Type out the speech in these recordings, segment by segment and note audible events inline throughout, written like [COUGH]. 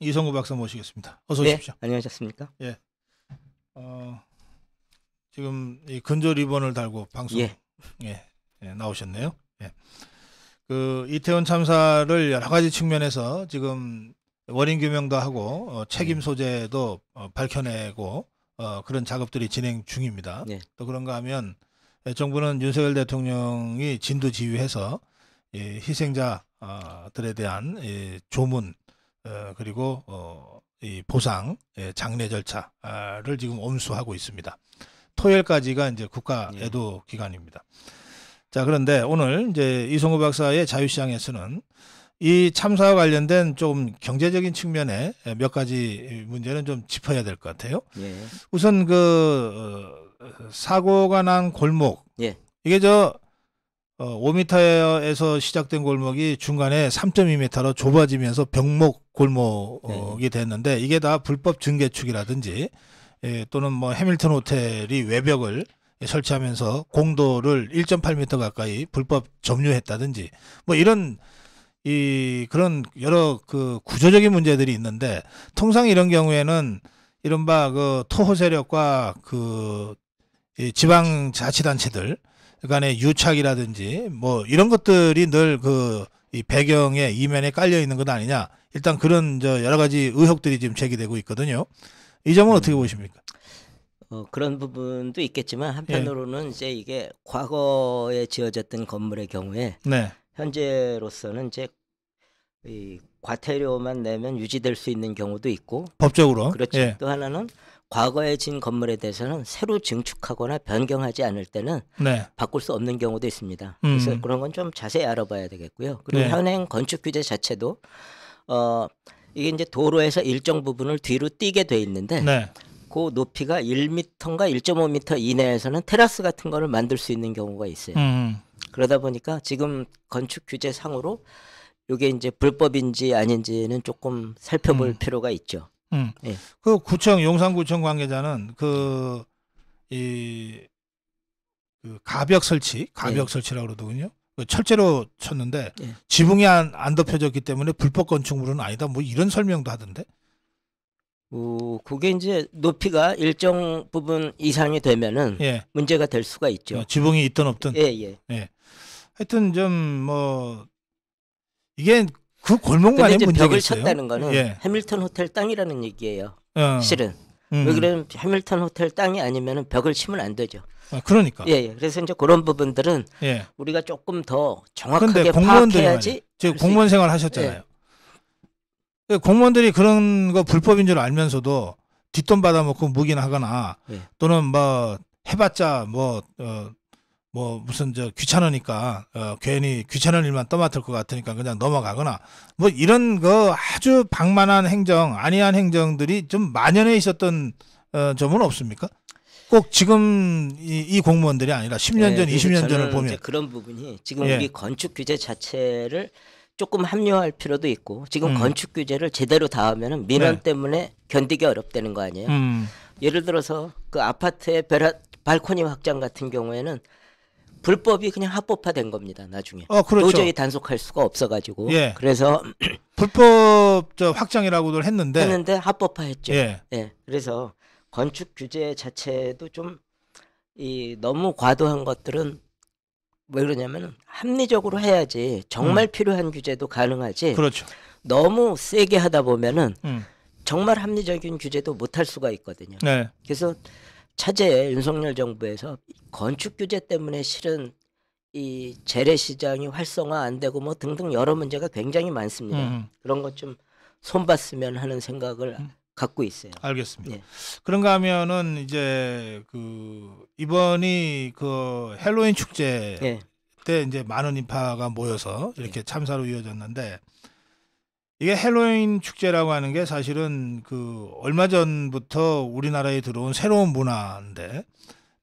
이성구 박사 모시겠습니다. 어서 네, 오십시오. 네, 안녕하셨습니까? 예. 어, 지금 이 근조 리본을 달고 방송 예. 예, 예 나오셨네요. 예. 그 이태원 참사를 여러 가지 측면에서 지금 원인 규명도 하고 어, 책임 네. 소재도 어, 밝혀내고 어, 그런 작업들이 진행 중입니다. 네. 또 그런가 하면 예, 정부는 윤석열 대통령이 진두지휘해서 예, 희생자들에 대한 예, 조문 어, 그리고 어, 이 보상 예, 장례 절차를 지금 엄수하고 있습니다. 토요일까지가 이제 국가 애도 예. 기간입니다. 자 그런데 오늘 이제 이성구 박사의 자유시장에서는 이 참사와 관련된 좀 경제적인 측면에 몇 가지 문제는 좀 짚어야 될 것 같아요. 예. 우선 그 어, 사고가 난 골목 예. 이게 저 어, 5m에서 시작된 골목이 중간에 3.2m로 좁아지면서 병목 골목이 네. 됐는데 이게 다 불법 증개축이라든지 예, 또는 뭐 해밀턴 호텔이 외벽을 설치하면서 공도를 1.8m 가까이 불법 점유했다든지 뭐 이런 이 그런 여러 그 구조적인 문제들이 있는데 통상 이런 경우에는 이른바 그 토호 세력과 그이 지방 자치단체들 간의 유착이라든지 뭐 이런 것들이 늘그이 배경에 이면에 깔려 있는 것 아니냐. 일단 그런 저 여러 가지 의혹들이 지금 제기되고 있거든요. 이 점은 음. 어떻게 보십니까? 어, 그런 부분도 있겠지만 한편으로는 예. 이제 이게 과거에 지어졌던 건물의 경우에 네. 현재로서는 이제 이 과태료만 내면 유지될 수 있는 경우도 있고 법적으로 그렇죠. 예. 또 하나는 과거에 진 건물에 대해서는 새로 증축하거나 변경하지 않을 때는 네. 바꿀 수 없는 경우도 있습니다. 음. 그래서 그런 건 좀 자세히 알아봐야 되겠고요. 그리고 네. 현행 건축 규제 자체도 어 이게 이제 도로에서 일정 부분을 뒤로 뛰게 돼 있는데 네. 그 높이가 1m인가 1.5m 이내에서는 테라스 같은 거를 만들 수 있는 경우가 있어요. 음. 그러다 보니까 지금 건축 규제상으로 이게 이제 불법인지 아닌지는 조금 살펴볼 음. 필요가 있죠. 음. 예. 그 구청 용산구청 관계자는 그 이그 그 가벽 설치, 가벽 예. 설치라고 그러더군요. 그 철제로 쳤는데 예. 지붕이 안, 안 덮여졌기 때문에 불법 건축물은 아니다. 뭐 이런 설명도 하던데. 오, 어, 그게 이제 높이가 일정 부분 이상이 되면은 예. 문제가 될 수가 있죠. 어, 지붕이 있든 없든. 예, 예. 예. 하여튼 좀 뭐 이게 그 골목만의 문제겠어요. 벽을 쳤다는 거는 예. 해밀턴 호텔 땅이라는 얘기예요. 어. 실은 음. 왜 그러면 해밀턴 호텔 땅이 아니면 벽을 치면 안 되죠. 아, 그러니까. 예, 예, 그래서 이제 그런 부분들은 예. 우리가 조금 더 정확하게 파악해야지. 지금 공무원 생활 하셨잖아요. 예. 그 공무원들이 그런 거 불법인 줄 알면서도 뒷돈 받아먹고 무기나 하거나 예. 또는 뭐 해봤자 뭐 어, 뭐 무슨 저 귀찮으니까 어 괜히 귀찮은 일만 떠맡을 것 같으니까 그냥 넘어가거나 뭐 이런 거 아주 방만한 행정 아니한 행정들이 좀 만연해 있었던 어 점은 없습니까? 꼭 지금 이, 이 공무원들이 아니라 10년 전, 네, 20년 전을 보면 그런 부분이 지금 예. 우리 건축 규제 자체를 조금 합리화할 필요도 있고 지금 음. 건축 규제를 제대로 다하면은 민원 네. 때문에 견디기 어렵다는 거 아니에요? 음. 예를 들어서 그 아파트의 베라, 발코니 확장 같은 경우에는 불법이 그냥 합법화된 겁니다. 나중에 어, 그렇죠. 도저히 단속할 수가 없어가지고 예. 그래서 [CLEARS THROAT] 불법 저 확장이라고도 했는데 했는데 합법화했죠. 예. 예. 그래서 건축 규제 자체도 좀 이 너무 과도한 것들은 왜 그러냐면 합리적으로 해야지 정말 음. 필요한 규제도 가능하지. 그렇죠. 너무 세게 하다 보면은 음. 정말 합리적인 규제도 못 할 수가 있거든요. 네. 그래서 차제에 윤석열 정부에서 건축 규제 때문에 실은 이 재래 시장이 활성화 안 되고 뭐 등등 여러 문제가 굉장히 많습니다. 음. 그런 것 좀 손봤으면 하는 생각을 음. 갖고 있어요. 알겠습니다. 예. 그런가 하면은 이제 그 이번이 그 헬로윈 축제 예. 때 이제 많은 인파가 모여서 이렇게 예. 참사로 이어졌는데 이게 헬로윈 축제라고 하는 게 사실은 그 얼마 전부터 우리나라에 들어온 새로운 문화인데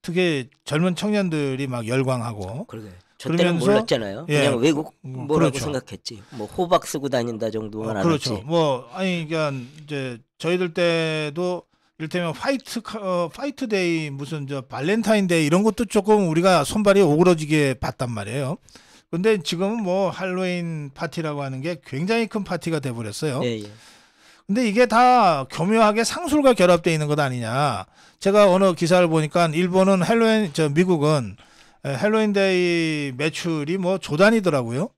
특히 젊은 청년들이 막 열광하고 그러게. 저 때는 몰랐잖아요. 예. 그냥 외국 음, 뭐라고 그렇죠. 생각했지. 뭐 호박 쓰고 다닌다 정도만 어, 그렇죠. 뭐 아니 그러니까 이제 저희들 때도 일테면 화이트 어, 화이트 데이 무슨 저 발렌타인 데이 이런 것도 조금 우리가 손발이 오그러지게 봤단 말이에요. 근데 지금은 뭐 할로윈 파티라고 하는 게 굉장히 큰 파티가 돼 버렸어요. 예, 예. 근데 이게 다 교묘하게 상술과 결합되어 있는 것 아니냐. 제가 어느 기사를 보니까 일본은 할로윈 저 미국은 할로윈데이 매출이 뭐 조단이더라고요.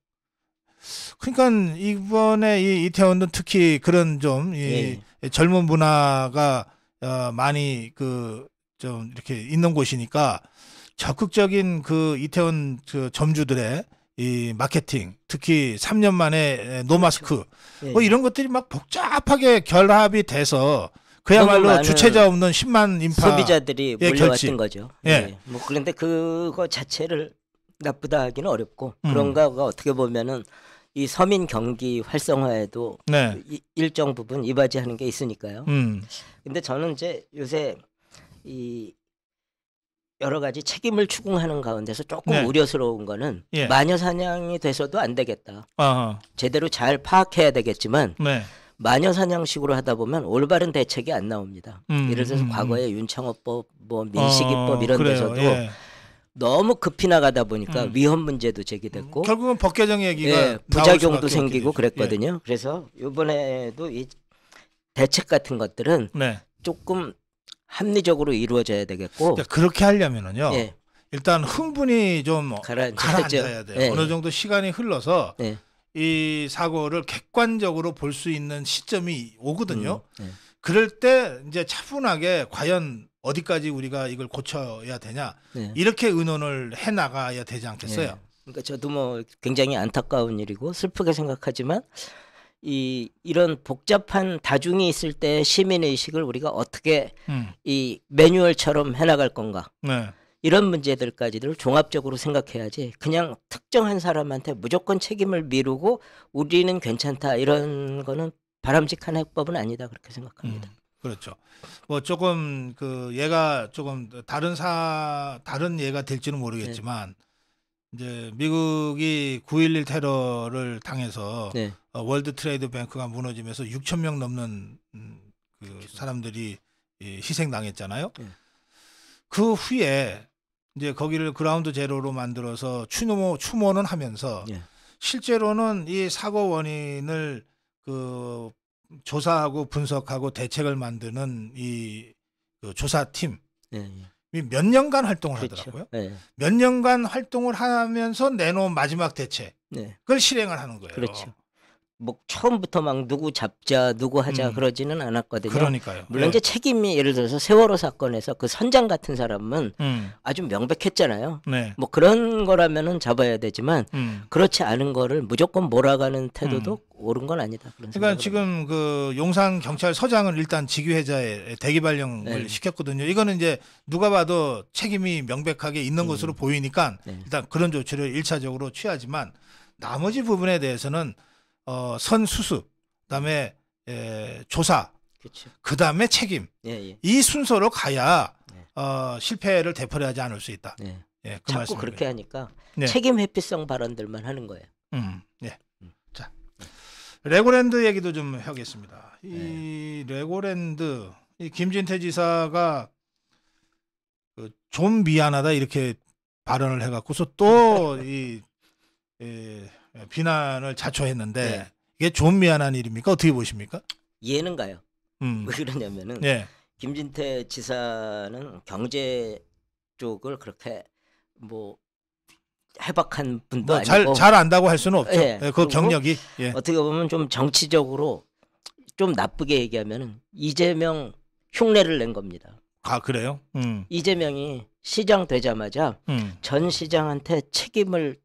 그러니까 이번에 이 이태원도 특히 그런 좀이 예. 예. 젊은 문화가 어 많이 그 좀 이렇게 있는 곳이니까 적극적인 그 이태원 그 점주들의 이 마케팅, 특히 3년 만에 노마스크, 그렇죠. 예, 뭐 예. 이런 것들이 막 복잡하게 결합이 돼서 그야말로 주체자 없는 10만 인파 소비자들이 예, 몰려왔던 결치. 거죠. 예. 예. 뭐 그런데 그거 자체를 나쁘다 하기는 어렵고 음. 그런가가 어떻게 보면은 이 서민 경기 활성화에도 네. 일정 부분 이바지하는 게 있으니까요. 음. 근데 저는 이제 요새 이 여러 가지 책임을 추궁하는 가운데서 조금 네. 우려스러운 거는 예. 마녀 사냥이 돼서도 안 되겠다. 아하. 제대로 잘 파악해야 되겠지만 네. 마녀 사냥식으로 하다 보면 올바른 대책이 안 나옵니다. 음, 예를 들어서 음, 음. 과거에 음. 윤창호법, 뭐 어, 민식이법 어, 이런 그래요. 데서도 예. 너무 급히 나가다 보니까 음. 위험 문제도 제기됐고 음, 결국은 법 개정 얘기가 예, 부작용도 생기고 그랬거든요. 예. 그래서 이번에도 이 대책 같은 것들은 네. 조금 합리적으로 이루어져야 되겠고 그렇게 하려면은요. 예. 일단 흥분이 좀 가라앉, 아야 돼요. 예. 어느 정도 시간이 흘러서 예. 이 사고를 객관적으로 볼 수 있는 시점이 오거든요. 음, 예. 그럴 때 이제 차분하게 과연 어디까지 우리가 이걸 고쳐야 되냐 예. 이렇게 의논을 해 나가야 되지 않겠어요? 예. 그러니까 저도 뭐 굉장히 안타까운 일이고 슬프게 생각하지만 이 이런 복잡한 다중이 있을 때 시민의식을 우리가 어떻게 음. 이 매뉴얼처럼 해나갈 건가 네. 이런 문제들까지를 종합적으로 생각해야지 그냥 특정한 사람한테 무조건 책임을 미루고 우리는 괜찮다 이런 거는 바람직한 해법은 아니다 그렇게 생각합니다. 음. 그렇죠. 뭐 조금 그 얘가 조금 다른 사 다른 얘가 될지는 모르겠지만 네. 이제 미국이 9.11 테러를 당해서 네. 어, 월드 트레이드 뱅크가 무너지면서 6천 명 넘는 음, 그 사람들이 이, 희생당했잖아요. 네. 그 후에 이제 거기를 그라운드 제로로 만들어서 추모 추모는 하면서 네. 실제로는 이 사고 원인을 그 조사하고 분석하고 대책을 만드는 이그 조사팀 예, 예. 몇 년간 활동을 그렇죠. 하더라고요. 네. 몇 년간 활동을 하면서 내놓은 마지막 대책. 네. 그걸 실행을 하는 거예요. 그렇죠. 뭐 처음부터 막 누구 잡자 누구 하자 음. 그러지는 않았거든요. 그러니까요. 물론 예. 이제 책임이 예를 들어서 세월호 사건에서 그 선장 같은 사람은 음. 아주 명백했잖아요. 네. 뭐 그런 거라면은 잡아야 되지만 음. 그렇지 않은 거를 무조건 몰아가는 태도도 음. 옳은 건 아니다. 그러니까 지금 그 용산 경찰서장을 일단 직위해자에 대기발령을 네. 시켰거든요. 이거는 이제 누가 봐도 책임이 명백하게 있는 음. 것으로 보이니까 네. 일단 그런 조치를 일차적으로 취하지만 나머지 부분에 대해서는 어, 선수습, 그다음에 에, 예, 조사, 그 다음에 책임 예, 예. 이 순서로 가야 예. 어, 실패를 되풀이하지 않을 수 있다. 예. 예, 그 자꾸 그렇게 하니까 네. 책임 회피성 발언들만 하는 거예요. 음, 예. 음. 자, 레고랜드 얘기도 좀 하겠습니다. 이 네. 레고랜드 이 김진태 지사가 그좀 미안하다 이렇게 발언을 해갖고서 또이 [LAUGHS] 예, 예, 비난을 자초했는데 네. 이게 좀 미안한 일입니까? 어떻게 보십니까? 이해는 가요. 음. [LAUGHS] 왜 그러냐면은 예. 김진태 지사는 경제 쪽을 그렇게 뭐 해박한 분도 뭐 잘, 아니고 잘 안다고 할 수는 없죠. 예. 예 그 경력이 예. 어떻게 보면 좀 정치적으로 좀 나쁘게 얘기하면은 이재명 흉내를 낸 겁니다. 아 그래요? 음. 이재명이 시장 되자마자 음. 전 시장한테 책임을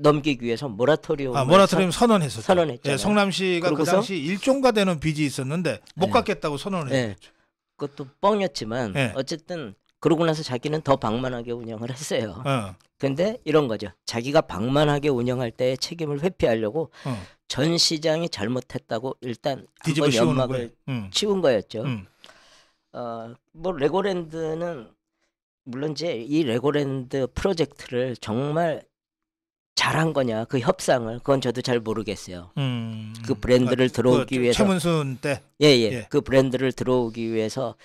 넘기기 위해서 모라토리움 아, 모라토리움 선언했었죠. 선언했죠. 예, 성남시가 그 당시 일종가 되는 빚이 있었는데 못 예. 갚겠다고 선언을 예. 했죠. 그것도 뻥이었지만 예. 어쨌든 그러고 나서 자기는 더 방만하게 운영을 했어요. 어. 근데 이런 거죠. 자기가 방만하게 운영할 때의 책임을 회피하려고 어. 전 시장이 잘못했다고 일단 한번 연막을 음. 치운 거였죠. 음. 어, 뭐 레고랜드는 물론 이제 이 레고랜드 프로젝트를 정말 잘한 거냐 그 협상을 그건 저도 잘 모르겠어요. 음, 그 브랜드를 아, 들어오기 그, 위해서 최문순 때 예예 예. 예. 그 브랜드를 들어오기 위해서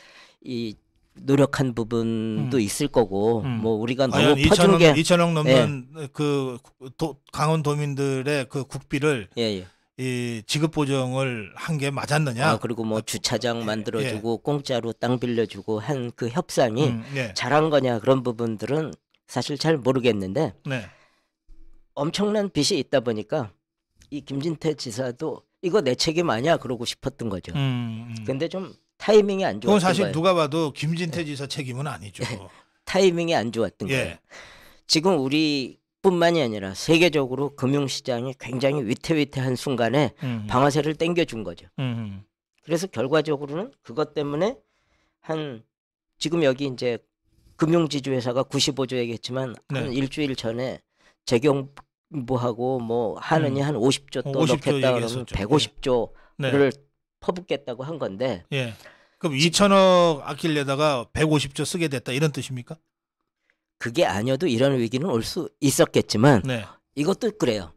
이 노력한 부분도 음. 있을 거고 음. 뭐 우리가 너무 퍼주 2천억, 게 2천억 넘는 예. 그 도, 강원도민들의 그 국비를 예예. 예. 이 지급 보정을 한 게 맞았느냐? 아, 그리고 뭐 주차장 예, 만들어주고 예, 예. 공짜로 땅 빌려주고 한 그 협상이 음, 예. 잘한 거냐 그런 부분들은 사실 잘 모르겠는데 네. 엄청난 빚이 있다 보니까 이 김진태 지사도 이거 내 책임 아니야 그러고 싶었던 거죠. 음, 음. 근데 좀 타이밍이 안 좋았던 그건 사실 거예요. 누가 봐도 김진태 예. 지사 책임은 아니죠. 네. [LAUGHS] 타이밍이 안 좋았던 예. 거예요. 지금 우리뿐만이 아니라 세계적으로 금융시장이 굉장히 위태위태한 순간에 음. 방아쇠를 땡겨준 거죠. 음. 음. 그래서 결과적으로는 그것 때문에 한 지금 여기 이제 금융지주회사가 95조 얘기했지만 네. 한 일주일 전에 재경 뭐하고 뭐 하느니 음. 한 50조 어, 또 50조 넣겠다 그러면 150조를 네. 퍼붓겠다고 한 건데. 예. 그럼 2천억 아낄려다가 150조 쓰게 됐다 이런 뜻입니까? 그게 아니어도 이런 위기는 올 수 있었겠지만 네. 이것도 그래요.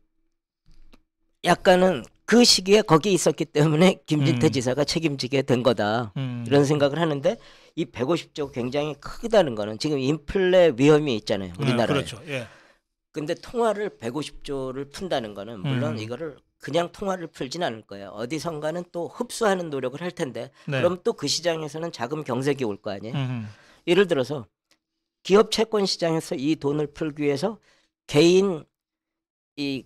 약간은 그 시기에 거기 있었기 때문에 김진태 음. 지사가 책임지게 된 거다 음. 이런 생각을 하는데 이 150조 굉장히 크다는 거는 지금 인플레 위험이 있잖아요 네, 우리나라에. 네, 그렇죠. 예. 근데 통화를 150조를 푼다는 거는 물론 음. 이거를 그냥 통화를 풀진 않을 거예요. 어디선가는 또 흡수하는 노력을 할 텐데 네. 그럼 또 그 시장에서는 자금 경색이 올 거 아니에요. 음. 예를 들어서 기업 채권 시장에서 이 돈을 풀기 위해서 개인 이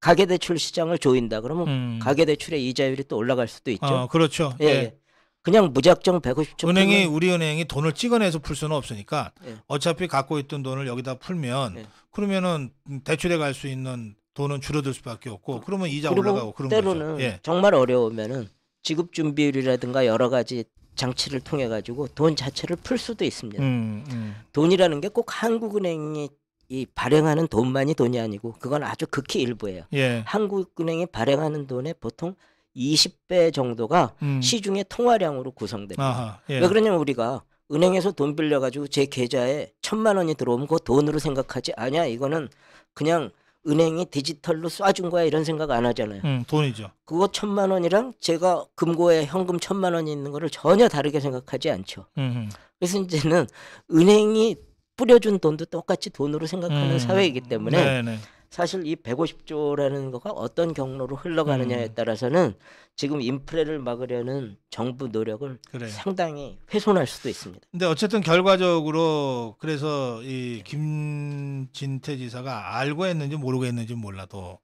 가계대출 시장을 조인다 그러면 음. 가계대출의 이자율이 또 올라갈 수도 있죠. 아, 그렇죠. 예. 예. 예. 그냥 무작정 150조 은행이 우리 은행이 돈을 찍어내서 풀 수는 없으니까 네. 어차피 갖고 있던 돈을 여기다 풀면 네. 그러면은 대출에 갈 수 있는 돈은 줄어들 수밖에 없고 그러면 이자 올라가고 그런 때로는 거죠. 예. 정말 어려우면은 지급 준비율이라든가 여러 가지 장치를 통해 가지고 돈 자체를 풀 수도 있습니다. 음, 음. 돈이라는 게 꼭 한국은행이 이 발행하는 돈만이 돈이 아니고 그건 아주 극히 일부예요. 예. 한국은행이 발행하는 돈에 보통 20배 정도가 음. 시중의 통화량으로 구성됩니다. 아하, 예. 왜 그러냐면 우리가 은행에서 돈 빌려가지고 제 계좌에 천만 원이 들어오면 그 돈으로 생각하지 아니야 이거는 그냥 은행이 디지털로 쏴준 거야 이런 생각 안 하잖아요. 음, 돈이죠. 그거 천만 원이랑 제가 금고에 현금 천만 원이 있는 거를 전혀 다르게 생각하지 않죠. 음흠. 그래서 이제는 은행이 뿌려준 돈도 똑같이 돈으로 생각하는 음. 사회이기 때문에 네네. 사실 이 150조라는 거가 어떤 경로로 흘러가느냐에 음. 따라서는 지금 인프레를 막으려는 정부 노력을 그래 상당히 훼손할 수도 있습니다. 근데 어쨌든 결과적으로 그래서 이 네. 김진태 지사가 알고 했는지 모르고 했는지 몰라도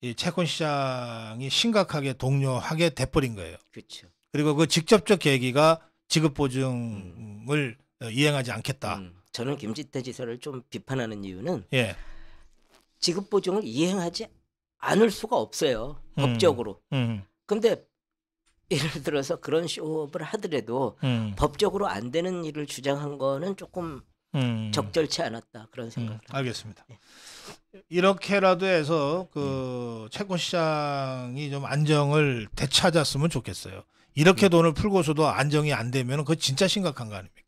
이 채권 시장이 심각하게 동요하게 돼버린 거예요. 그렇죠. 그리고 그 직접적 계기가 지급 보증을 음. 이행하지 않겠다. 음. 저는 김진태 지사를 좀 비판하는 이유는 예. 지급 보증을 이행하지 않을 수가 없어요. 음, 법적으로. 음. 근데 예를 들어서 그런 쇼업을 하더라도 음. 법적으로 안 되는 일을 주장한 거는 조금 음. 적절치 않았다 그런 생각. 음, 알겠습니다. 네. 이렇게라도 해서 그 네. 채권 시장이 좀 안정을 되찾았으면 좋겠어요. 이렇게 네. 돈을 풀고서도 안정이 안 되면 그 진짜 심각한 거 아닙니까?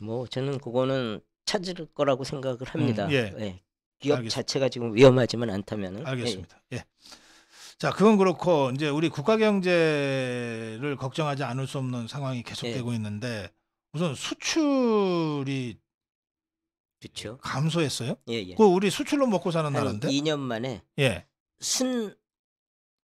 뭐 저는 그거는 찾을 거라고 생각을 합니다. 음, 예. 네. 기업 알겠습니다. 자체가 지금 위험하지만 않다면은 알겠습니다. 예. 예. 자, 그건 그렇고 이제 우리 국가 경제를 걱정하지 않을 수 없는 상황이 계속되고 예. 있는데 우선 수출이 그렇죠. 감소했어요? 예, 예. 그 우리 수출로 먹고 사는 나라인데. 2년 만에 예. 순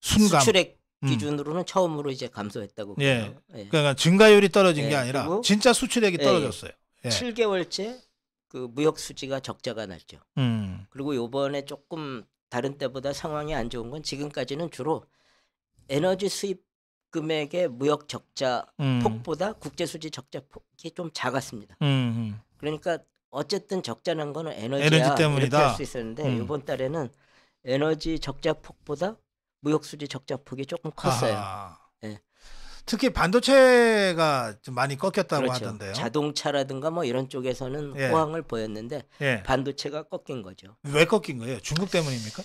순감. 수출액 음. 기준으로는 음. 처음으로 이제 감소했다고. 예. 예. 그러니까 증가율이 떨어진 게 예, 아니라 진짜 수출액이 예, 떨어졌어요. 예. 7개월째 그 무역 수지가 적자가 났죠. 음. 그리고 요번에 조금 다른 때보다 상황이 안 좋은 건 지금까지는 주로 에너지 수입 금액의 무역 적자 음. 폭보다 국제 수지 적자 폭이 좀 작았습니다. 음. 음. 그러니까 어쨌든 적자는 거는 에너지야 에너지 때문이다. 할수 있었는데 음. 이번 달에는 에너지 적자 폭보다 무역 수지 적자 폭이 조금 컸어요. 아 특히 반도체가 좀 많이 꺾였다고 그렇죠. 하던데요. 자동차라든가 뭐 이런 쪽에서는 예. 호황을 보였는데 예. 반도체가 꺾인 거죠. 왜 꺾인 거예요? 중국 때문입니까?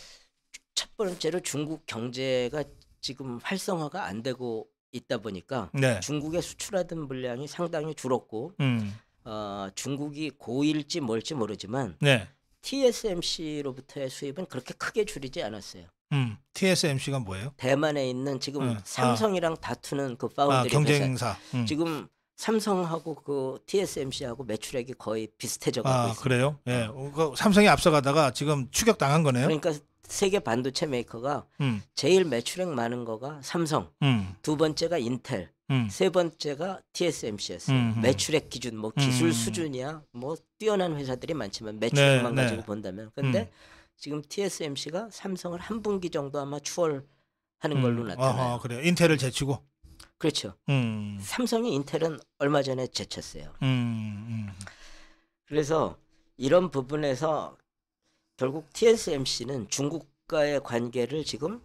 첫 번째로 중국 경제가 지금 활성화가 안 되고 있다 보니까 네. 중국에 수출하던 물량이 상당히 줄었고 음. 어, 중국이 고일지 뭘지 모르지만 네. TSMC로부터의 수입은 그렇게 크게 줄이지 않았어요. 음, TSMC가 뭐예요? 대만에 있는 지금 음, 삼성이랑 아. 다투는 그 아, 파운드리 아, 경쟁사. 음. 지금 삼성하고 그 TSMC하고 매출액이 거의 비슷해져 가고 아, 있어요. 그래요? 예. 음. 어, 그 삼성이 앞서가다가 지금 추격당한 거네요. 그러니까 세계 반도체 메이커가 음. 제일 매출액 많은 거가 삼성, 음. 두 번째가 인텔, 음. 세 번째가 TSMC였어요. 음흠. 음. 매출액 기준 뭐 기술 음. 수준이야 뭐 뛰어난 회사들이 많지만 매출액만 네, 네. 가지고 네. 본다면 근데 음. 지금 TSMC가 삼성을 한 분기 정도 아마 추월하는 음. 걸로 나타나요. 어허, 그래요. 인텔을 제치고. 그렇죠. 음. 삼성이 인텔은 얼마 전에 제쳤어요. 음, 음. 그래서 이런 부분에서 결국 TSMC는 중국과의 관계를 지금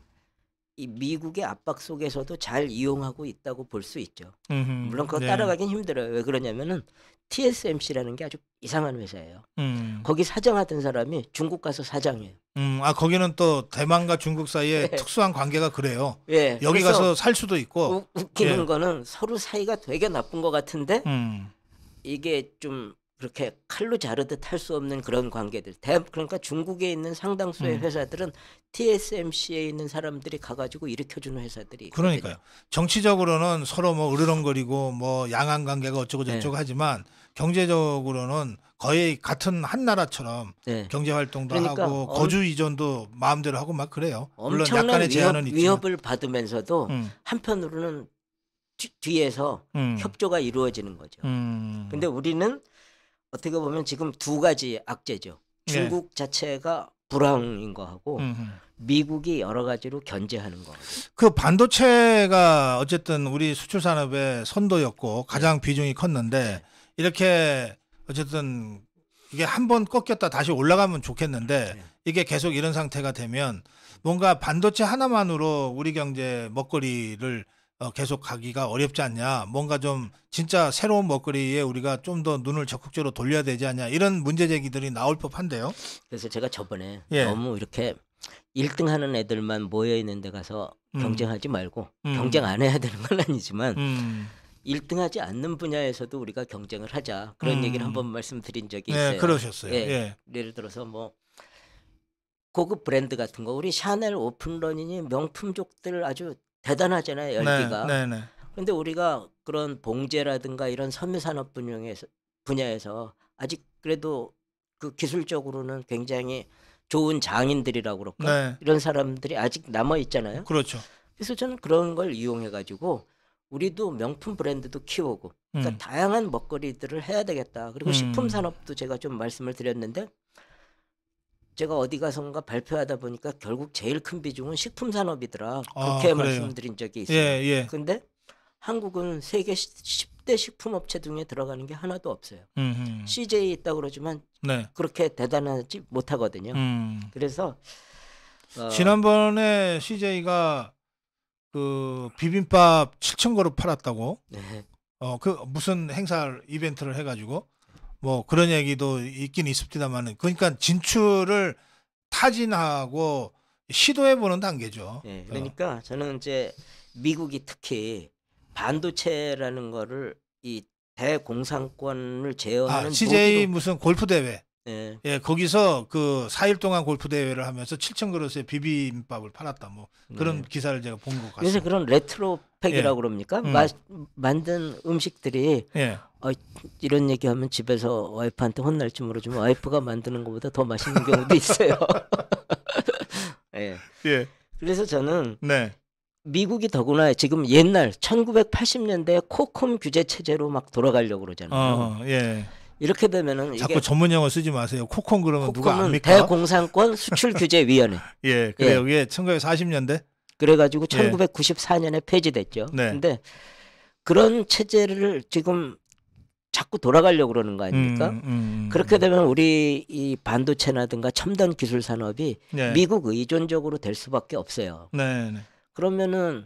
이 미국의 압박 속에서도 잘 이용하고 있다고 볼 수 있죠. 음흠, 물론 그거 네. 따라가긴 힘들어요. 왜 그러냐면은 TSMC라는 게 아주 이상한 회사예요. 음. 거기 사장하던 사람이 중국 가서 사장이에요. 음, 아 거기는 또 대만과 중국 사이에 네. 특수한 관계가 그래요. 예. 여기 가서 살 수도 있고. 우, 웃기는 예. 거는 서로 사이가 되게 나쁜 것 같은데 음. 이게 좀 그렇게 칼로 자르듯 할 수 없는 그런 관계들. 대, 그러니까 중국에 있는 상당수의 음. 회사들은 TSMC에 있는 사람들이 가가지고 일으켜주는 회사들이. 그러니까요. 있거든요. 정치적으로는 서로 뭐 으르렁거리고 뭐 양한 관계가 어쩌고 저쩌고 네. 하지만 경제적으로는 거의 같은 한 나라처럼 네. 예. 경제 활동도 그러니까 하고 거주 이전도 마음대로 하고 막 그래요. 물론 약간의 제한은 위협, 위협을 받으면서도 음. 한편으로는 뒤, 뒤에서 음. 협조가 이루어지는 거죠. 음. 근데 우리는 어떻게 보면 지금 두 가지 악재죠. 예. 중국 네. 자체가 불황인 거하고 음흠. 미국이 여러 가지로 견제하는 거. 그 반도체가 어쨌든 우리 수출 산업의 선도였고 가장 네. 비중이 컸는데 네. 이렇게 어쨌든 이게 한 번 꺾였다 다시 올라가면 좋겠는데 네. 이게 계속 이런 상태가 되면 뭔가 반도체 하나만으로 우리 경제 먹거리를 어, 계속 가기가 어렵지 않냐. 뭔가 좀 진짜 새로운 먹거리에 우리가 좀 더 눈을 적극적으로 돌려야 되지 않냐. 이런 문제 제기들이 나올 법한데요. 그래서 제가 저번에 예. 너무 이렇게 1등 하는 애들만 모여 있는 데 가서 음. 경쟁하지 말고 음. 경쟁 안 해야 되는 건 아니지만 음. 일등하지 않는 분야에서도 우리가 경쟁을 하자 그런 음. 얘기를 한번 말씀드린 적이 네, 있어요. 네, 그러셨어요. 예, 예. 예를 들어서 뭐 고급 브랜드 같은 거 우리 샤넬 오픈런이니 명품족들 아주 대단하잖아요 네, 열기가. 네, 네, 네. 근데 우리가 그런 봉제라든가 이런 섬유 산업 분야에서 분야에서 아직 그래도 그 기술적으로는 굉장히 좋은 장인들이라고 그럴까 네. 이런 사람들이 아직 남아 있잖아요. 그렇죠. 그래서 저는 그런 걸 이용해 가지고 우리도 명품 브랜드도 키우고 그러니까 음. 다양한 먹거리들을 해야 되겠다. 그리고 음. 식품 산업도 제가 좀 말씀을 드렸는데 제가 어디 가선가 발표하다 보니까 결국 제일 큰 비중은 식품 산업이더라. 아, 그렇게 아, 말씀드린 적이 예, 있어요. 예, 예. 근데 한국은 세계 10대 식품업체 등에 들어가는 게 하나도 없어요. 음흠. CJ 있다 그러지만 네. 그렇게 대단하지 못하거든요. 음. 그래서 어, 지난번에 CJ가 그 비빔밥 7천 그릇 팔았다고. 네. 어그 무슨 행사 이벤트를 해가지고 뭐 그런 얘기도 있긴 있습니다만은 그러니까 진출을 타진하고 시도해보는 단계죠. 네, 그러니까 어. 저는 이제 미국이 특히 반도체라는 거를 이 대공상권을 아, 제어하는 아, CJ 무슨 골프 대회 예. 예, 거기서 그 4일 동안 골프 대회를 하면서 7천 그릇의 비빔밥을 팔았다 뭐 그런 네. 기사를 제가 본 것 같습니다. 그래서 그런 레트로 팩이라고 예. 그럽니까? 음. 마, 만든 음식들이 예. 어, 이런 얘기하면 집에서 와이프한테 혼날지 모르지만 와이프가 만드는 것보다 더 맛있는 경우도 있어요. [LAUGHS] 예. 예. 그래서 저는 네. 미국이 더구나 지금 옛날 1980년대 코컴 규제 체제로 막 돌아가려고 그러잖아요. 어, 예. 이렇게 되면은 자꾸 전문 용어 쓰지 마세요. 코콘 그러면 누가 압니까? 대공산권 수출규제위원회. [LAUGHS] 예, 예, 그래요. 이게 예. 1940년대. 그래가지고 1994년에 폐지됐죠. 네. 근데 그런 체제를 지금 자꾸 돌아가려고 그러는 거 아닙니까? 음, 음, 음. 그렇게 되면 우리 이 반도체라든가 첨단 기술 산업이 네. 예. 미국 의존적으로 될 수밖에 없어요. 네, 네. 그러면은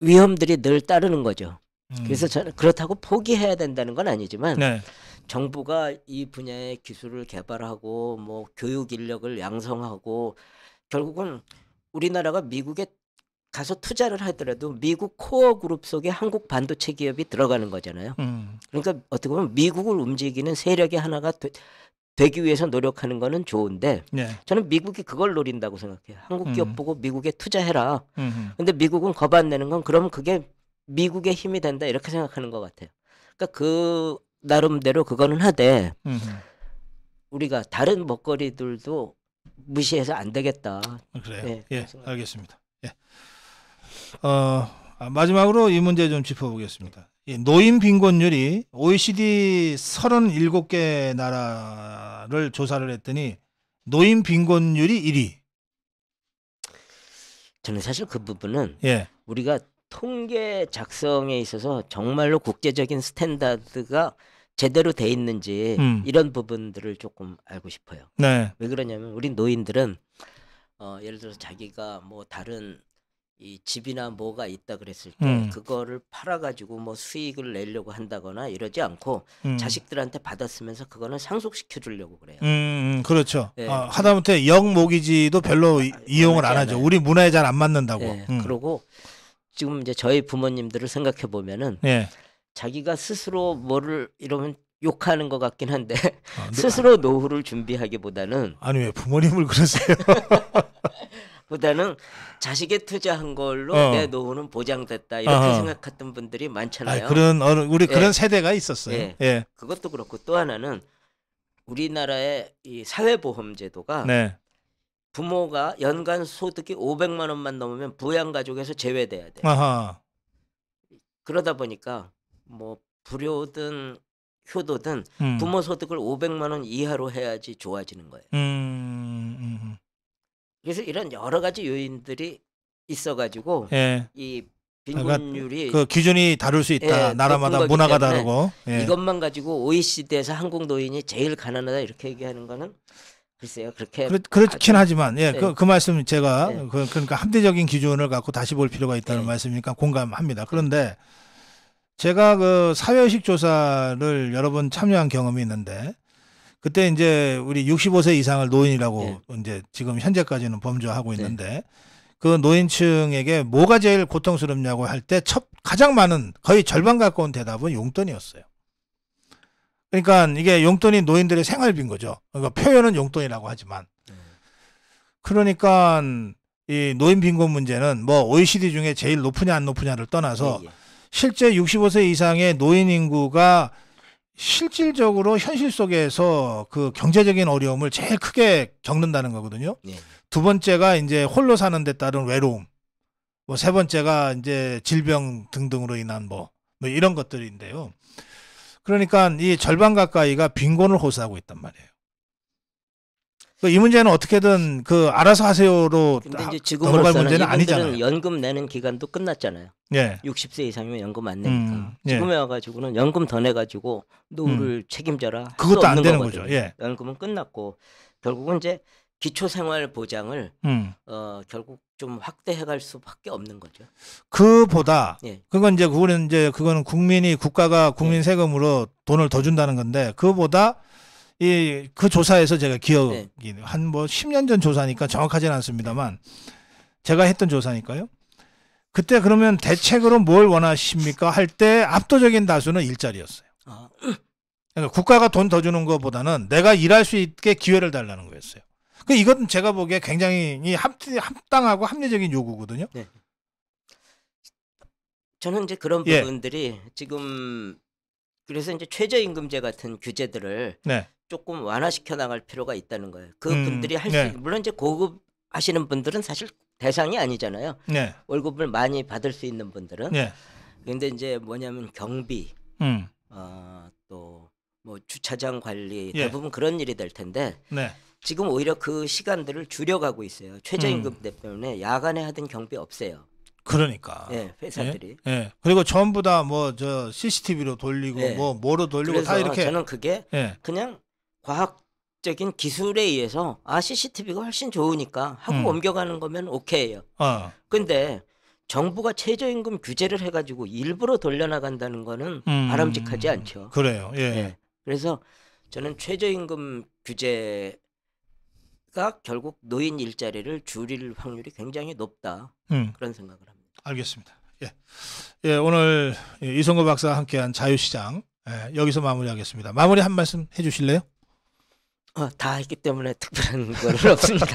위험들이 늘 따르는 거죠. 음. 그래서 저는 그렇다고 포기해야 된다는 건 아니지만 네. 정부가 이 분야의 기술을 개발하고 뭐 교육 인력을 양성하고 결국은 우리나라가 미국에 가서 투자를 하더라도 미국 코어 그룹 속에 한국 반도체 기업이 들어가는 거잖아요. 음. 그러니까 어떻게 보면 미국을 움직이는 세력의 하나가 되, 되기 위해서 노력하는 거는 좋은데 네. 저는 미국이 그걸 노린다고 생각해요. 한국 기업 음. 보고 미국에 투자해라. 음. 근데 미국은 거반 내는 건 그럼 그게 미국의 힘이 된다 이렇게 생각하는 것 같아요. 그러니까 그 나름대로 그거는 하되 우리가 다른 먹거리들도 무시해서 안 되겠다. 아, 그래요. 네, 예, 알겠습니다. 예. 어, 아, 마지막으로 이 문제 좀 짚어보겠습니다. 예, 노인 빈곤율이 OECD 37개 나라를 조사를 했더니 노인 빈곤율이 1위. 저는 사실 그 부분은 예. 우리가 통계 작성에 있어서 정말로 국제적인 스탠다드가 제대로 돼 있는지 음. 이런 부분들을 조금 알고 싶어요. 네. 왜 그러냐면 우리 노인들은 어, 예를 들어서 자기가 뭐 다른 이 집이나 뭐가 있다 그랬을 때 음. 그거를 팔아 가지고 뭐 수익을 내려고 한다거나 이러지 않고 음. 자식들한테 받았으면서 그거는 상속시켜 주려고 그래요. 음, 음, 그렇죠. 네. 아, 하다못해 영모기지도 별로 아, 이용을 안 하죠. 우리 문화에 잘 안 맞는다고. 네. 음. 그러고 지금 이제 저희 부모님들을 생각해 보면은 예. 자기가 스스로 뭐를 이러면 욕하는 것 같긴 한데 아, [LAUGHS] 스스로 아, 노후를 준비하기보다는 아니 왜 부모님을 그러세요? [LAUGHS] 보다는 자식에 투자한 걸로 어. 내 노후는 보장됐다 이렇게 어. 생각했던 분들이 많잖아요. 아, 그런 우리 예. 그런 예. 세대가 있었어요. 예. 예. 그것도 그렇고 또 하나는 우리나라의 이 사회보험제도가 네. 부모가 연간 소득이 500만 원만 넘으면 부양 가족에서 제외돼야 돼. 아하. 그러다 보니까 뭐 불효든 효도든 음. 부모 소득을 500만 원 이하로 해야지 좋아지는 거예요. 음, 음, 음, 그래서 이런 여러 가지 요인들이 있어가지고 예. 이 그러니까 빈곤율이 그 기준이 다를 수 있다. 예, 나라마다 문화가 다르고 예. 이것만 가지고 OECD에서 한국 노인이 제일 가난하다 이렇게 얘기하는 거는 글쎄요 그렇게 그렇, 긴 하지만 예그 네. 그, 그 말씀 제가 네. 그, 러니까 합리적인 기준을 갖고 다시 볼 필요가 있다는 네. 말씀이니까 공감합니다. 그런데 제가 그 사회의식 조사를 여러 번 참여한 경험이 있는데 그때 이제 우리 65세 이상을 노인이라고 네. 이제 지금 현재까지는 범주화하고 네. 있는데 그 노인층에게 뭐가 제일 고통스럽냐고 할 때 첫 가장 많은 거의 절반 가까운 대답은 용돈이었어요. 그러니까 이게 용돈이 노인들의 생활비인 거죠. 그러니까 표현은 용돈이라고 하지만. 그러니까 이 노인 빈곤 문제는 뭐 OECD 중에 제일 높으냐 안 높으냐를 떠나서 예, 예. 실제 65세 이상의 노인 인구가 실질적으로 현실 속에서 그 경제적인 어려움을 제일 크게 겪는다는 거거든요. 예. 두 번째가 이제 홀로 사는 데 따른 외로움. 뭐 세 번째가 이제 질병 등등으로 인한 뭐, 뭐 이런 것들인데요. 그러니까 이 절반 가까이가 빈곤을 호소하고 있단 말이에요. 이 문제는 어떻게든 그 알아서 하세요로 넘어갈 문제는 아니잖아요. 연금 내는 기간도 끝났잖아요. 예. 60세 이상이면 연금 안 내니까 음, 예. 지금에 와가지고는 연금 더 내가지고 노후를 음. 책임져라. 그것도 안 되는 거거든요. 거죠. 예. 연금은 끝났고 결국은 이제 기초생활 보장을 음. 어 결국 좀 확대해갈 수밖에 없는 거죠. 그보다 예. 그건 이제 그거는 이제 그거는 국민이 국가가 국민 예. 세금으로 돈을 더 준다는 건데 그보다 이 그 조사에서 제가 기억이 네. 한뭐 10년 전 조사니까 정확하지는 않습니다만 제가 했던 조사니까요. 그때 그러면 대책으로 뭘 원하십니까 할 때 압도적인 다수는 일자리였어요. 아. 그러니까 국가가 돈 더 주는 것보다는 내가 일할 수 있게 기회를 달라는 거였어요. 그 이건 제가 보기에 굉장히 합, 합당하고 합리적인 요구거든요. 네. 저는 이제 그런 예. 부분들이 지금 그래서 이제 최저임금제 같은 규제들을 네. 조금 완화시켜 나갈 필요가 있다는 거예요. 그 음, 분들이 할수 네. 물론 이제 고급 하시는 분들은 사실 대상이 아니잖아요. 네. 월급을 많이 받을 수 있는 분들은. 그런데 네. 이제 뭐냐면 경비, 음. 어, 또 뭐 주차장 관리 예. 대부분 그런 일이 될 텐데 네. 지금 오히려 그 시간들을 줄여가고 있어요. 최저임금 음. 때문에 야간에 하던 경비 없어요. 그러니까. 예, 회사들이. 예. 예. 그리고 전부 다 뭐 저 CCTV로 돌리고 예. 뭐 뭐로 돌리고 다 이렇게. 저는 그게 예. 그냥 과학적인 기술에 의해서 아 CCTV가 훨씬 좋으니까 하고 음. 옮겨가는 거면 오케이예요. 어. 근데 정부가 최저임금 규제를 해가지고 일부러 돌려나간다는 거는 음. 바람직하지 않죠. 그래요. 예. 예. 그래서 저는 최저임금 규제 가 그러니까 결국 노인 일자리를 줄일 확률이 굉장히 높다 음. 그런 생각을 합니다. 알겠습니다. 예, 예 오늘 이성거 박사 함께한 자유시장 예, 여기서 마무리하겠습니다. 마무리 한 말씀 해주실래요? 어, 다 했기 때문에 특별한 건 [LAUGHS] 없습니다.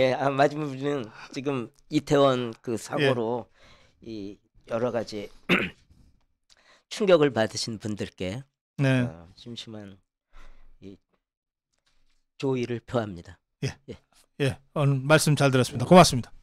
예, 아, 마지막으로는 지금 이태원 그 사고로 예. 이 여러 가지 [CLEARS THROAT] 충격을 받으신 분들께 네. 어, 심심한 조의를 표합니다. 예. 예. 예. 오늘 말씀 잘 들었습니다. 고맙습니다.